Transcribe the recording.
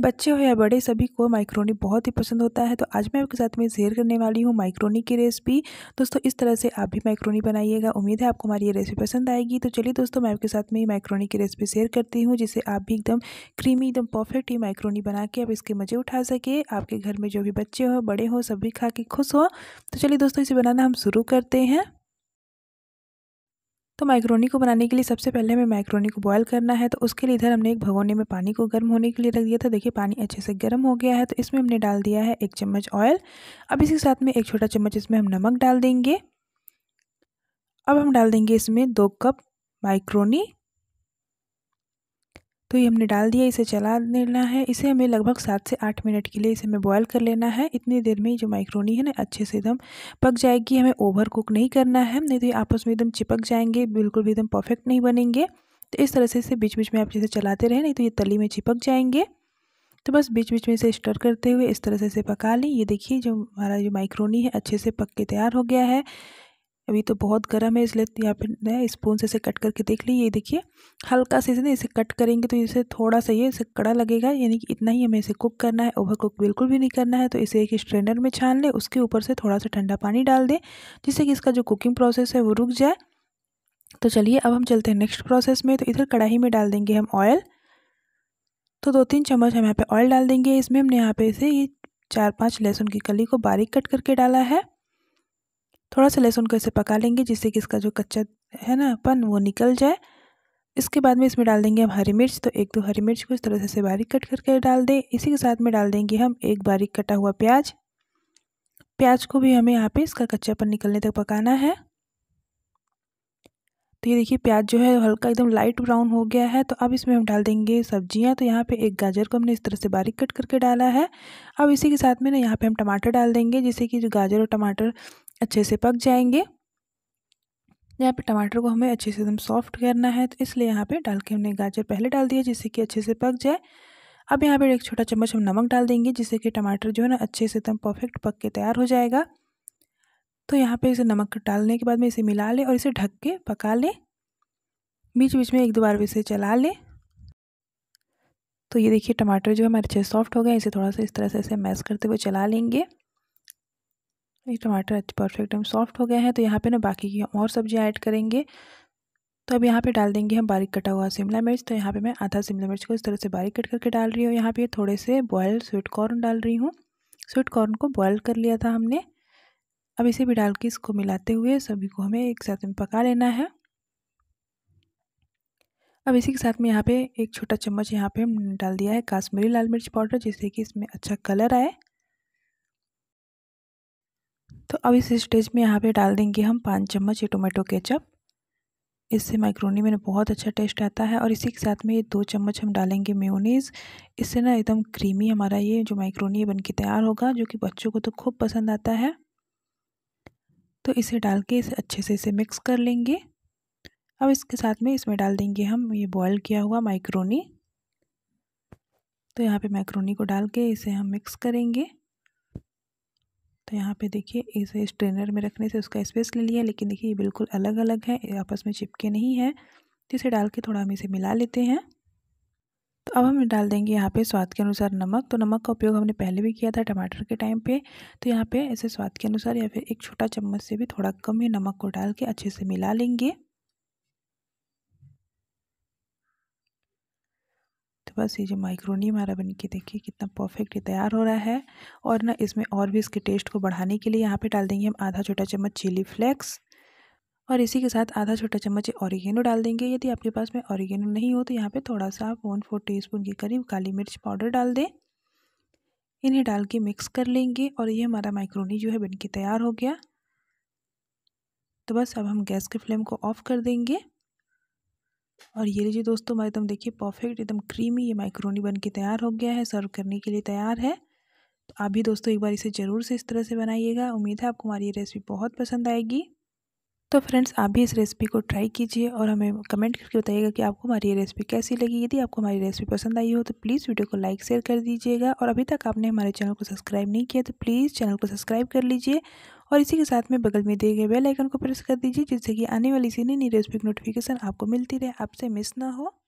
बच्चे हो या बड़े सभी को माइक्रोनी बहुत ही पसंद होता है तो आज मैं आपके साथ में शेयर करने वाली हूँ माइक्रोनी की रेसिपी दोस्तों इस तरह से आप भी माइक्रोनी बनाइएगा उम्मीद है आपको हमारी ये रेसिपी पसंद आएगी तो चलिए दोस्तों मैं आपके साथ में ही माइक्रोनी की रेसिपी शेयर करती हूँ जिसे आप भी एकदम क्रीमी एकदम परफेक्ट ही माइक्रोनी बना के आप इसके मज़े उठा सके आपके घर में जो भी बच्चे हों बड़े हों सभी खा के खुश हों तो चलिए दोस्तों इसे बनाना हम शुरू करते हैं तो मैक्रोनी को बनाने के लिए सबसे पहले हमें मैक्रोनी को बॉयल करना है तो उसके लिए इधर हमने एक भगोने में पानी को गर्म होने के लिए रख दिया था देखिए पानी अच्छे से गर्म हो गया है तो इसमें हमने डाल दिया है एक चम्मच ऑयल अब इसके साथ में एक छोटा चम्मच इसमें हम नमक डाल देंगे अब हम डाल देंगे इसमें दो कप माइक्रोनी तो ये हमने डाल दिया इसे चला लेना है इसे हमें लगभग सात से आठ मिनट के लिए इसे हमें बॉयल कर लेना है इतनी देर में जो माइक्रोनी है ना अच्छे से एकदम पक जाएगी हमें ओवर कुक नहीं करना है नहीं तो ये आपस में एकदम चिपक जाएंगे बिल्कुल भी एकदम परफेक्ट नहीं बनेंगे तो इस तरह से इसे बीच बीच में आप जैसे चलाते रहें नहीं तो ये तली में चिपक जाएंगे तो बस बीच बीच में इसे स्टर करते हुए इस तरह से इसे पका लें ये देखिए जो हमारा जो माइक्रोनी है अच्छे से पक के तैयार हो गया है अभी तो बहुत गर्म है इसलिए यहाँ पे ना स्पून से इसे कट करके देख ली ये देखिए हल्का से ना इसे कट करेंगे तो इसे थोड़ा सा ये इसे कड़ा लगेगा यानी कि इतना ही हमें इसे कुक करना है ओवर कुक बिल्कुल भी नहीं करना है तो इसे एक स्ट्रेनर में छान लें उसके ऊपर से थोड़ा सा ठंडा पानी डाल दें जिससे कि इसका जो कुकिंग प्रोसेस है वो रुक जाए तो चलिए अब हम चलते हैं नेक्स्ट प्रोसेस में तो इधर कढ़ाई में डाल देंगे हम ऑयल तो दो तीन चम्मच हम यहाँ पे ऑयल डाल देंगे इसमें हमने यहाँ पे इसे ये चार पांच लहसुन की कली को बारीक कट करके डाला है थोड़ा सा लहसुन को ऐसे पका लेंगे जिससे कि इसका जो कच्चा है ना पन वो निकल जाए इसके बाद में इसमें डाल देंगे हम हरी मिर्च तो एक दो हरी मिर्च को इस तरह से बारीक कट करके डाल दें इसी के साथ में डाल देंगे हम एक बारीक कटा हुआ प्याज प्याज को भी हमें यहाँ पे इसका कच्चापन निकलने तक पकाना है तो ये देखिए प्याज जो है हल्का एकदम लाइट ब्राउन हो गया है तो अब इसमें हम डाल देंगे सब्जियाँ तो यहाँ पे एक गाजर को हमने इस तरह से बारीक कट करके डाला है अब इसी के साथ में ना यहाँ पे हम टमाटर डाल देंगे जिससे कि जो गाजर और टमाटर अच्छे से पक जाएंगे यहाँ पे टमाटर को हमें अच्छे से एकदम सॉफ्ट करना है तो इसलिए यहाँ पे डाल के हमने गाजर पहले डाल दिया जिससे कि अच्छे से पक जाए अब यहाँ पे एक छोटा चम्मच हम नमक डाल देंगे जिससे कि टमाटर जो है ना अच्छे से एकदम परफेक्ट पक के तैयार हो जाएगा तो यहाँ पे इसे नमक डालने के बाद में इसे मिला लें और इसे ढक के पका लें बीच बीच में एक दो बार इसे चला लें तो ये देखिए टमाटर जो है हमारे अच्छे सॉफ्ट हो गए इसे थोड़ा सा इस तरह से इसे मैश करते हुए चला लेंगे ये टमाटर परफेक्ट एकदम सॉफ्ट हो गया है तो यहाँ पे ना बाकी की और सब्जियाँ ऐड करेंगे तो अब यहाँ पे डाल देंगे हम बारीक कटा हुआ शिमला मिर्च तो यहाँ पे मैं आधा शिमला मिर्च को इस तरह से बारीक कट करके डाल रही हूँ यहाँ पे थोड़े से बॉयल स्वीट कॉर्न डाल रही हूँ स्वीट कॉर्न को बॉयल कर लिया था हमने अब इसे भी डाल के इसको मिलाते हुए सभी को हमें एक साथ में पका लेना है अब इसी के साथ में यहाँ पर एक छोटा चम्मच यहाँ पर डाल दिया है काश्मीरी लाल मिर्च पाउडर जिससे कि इसमें अच्छा कलर आए तो अब इस स्टेज में यहाँ पे डाल देंगे हम पाँच चम्मच ये टोमेटो केचप इससे माइक्रोनी में बहुत अच्छा टेस्ट आता है और इसी के साथ में ये दो चम्मच हम डालेंगे मेयोनीज़ इससे ना एकदम क्रीमी हमारा ये जो माइक्रोनी बन के तैयार होगा जो कि बच्चों को तो खूब पसंद आता है तो इसे डाल के इसे अच्छे से इसे मिक्स कर लेंगे अब इसके साथ में इसमें डाल देंगे हम ये बॉयल किया हुआ माइक्रोनी तो यहाँ पे माइक्रोनी को डाल के इसे हम मिक्स करेंगे तो यहाँ पे देखिए इसे स्ट्रेनर में रखने से उसका स्पेस ले लिया लेकिन देखिए ये बिल्कुल अलग अलग है आपस में चिपके नहीं है तो इसे डाल के थोड़ा हम इसे मिला लेते हैं तो अब हम डाल देंगे यहाँ पे स्वाद के अनुसार नमक तो नमक का उपयोग हमने पहले भी किया था टमाटर के टाइम पे तो यहाँ पे ऐसे स्वाद के अनुसार या फिर एक छोटा चम्मच से भी थोड़ा कम ही नमक को डाल के अच्छे से मिला लेंगे बस ये जो माइक्रोनी हमारा बन के देखिए कितना परफेक्ट ये तैयार हो रहा है और ना इसमें और भी इसके टेस्ट को बढ़ाने के लिए यहाँ पे डाल देंगे हम आधा छोटा चम्मच चिली फ्लेक्स और इसी के साथ आधा छोटा चम्मच ऑरिगेनो डाल देंगे यदि आपके पास में ऑरिगेनो नहीं हो तो यहाँ पर थोड़ा सा आप वन फोर टी के करीब काली मिर्च पाउडर डाल दें इन्हें डाल के मिक्स कर लेंगे और ये हमारा माइक्रोनी जो है बन के तैयार हो गया तो बस अब हम गैस के फ्लेम को ऑफ़ कर देंगे और ये लीजिए दोस्तों हमारे तो एकदम देखिए परफेक्ट एकदम क्रीमी ये माइक्रोनी बन के तैयार हो गया है सर्व करने के लिए तैयार है तो आप भी दोस्तों एक बार इसे ज़रूर से इस तरह से बनाइएगा उम्मीद है आपको हमारी ये रेसिपी बहुत पसंद आएगी तो फ्रेंड्स आप भी इस रेसिपी को ट्राई कीजिए और हमें कमेंट करके बताइएगा कि आपको हमारी ये रेसिपी कैसी लगी यदि आपको हमारी रेसिपी पसंद आई हो तो प्लीज़ वीडियो को लाइक शेयर कर दीजिएगा और अभी तक आपने हमारे चैनल को सब्सक्राइब नहीं किया तो प्लीज़ चैनल को सब्सक्राइब कर लीजिए और इसी के साथ में बगल में दिए गए बेल आइकन को प्रेस कर दीजिए जिससे कि आने वाली इसी नई रेसिपी की नोटिफिकेशन आपको मिलती रहे आपसे मिस ना हो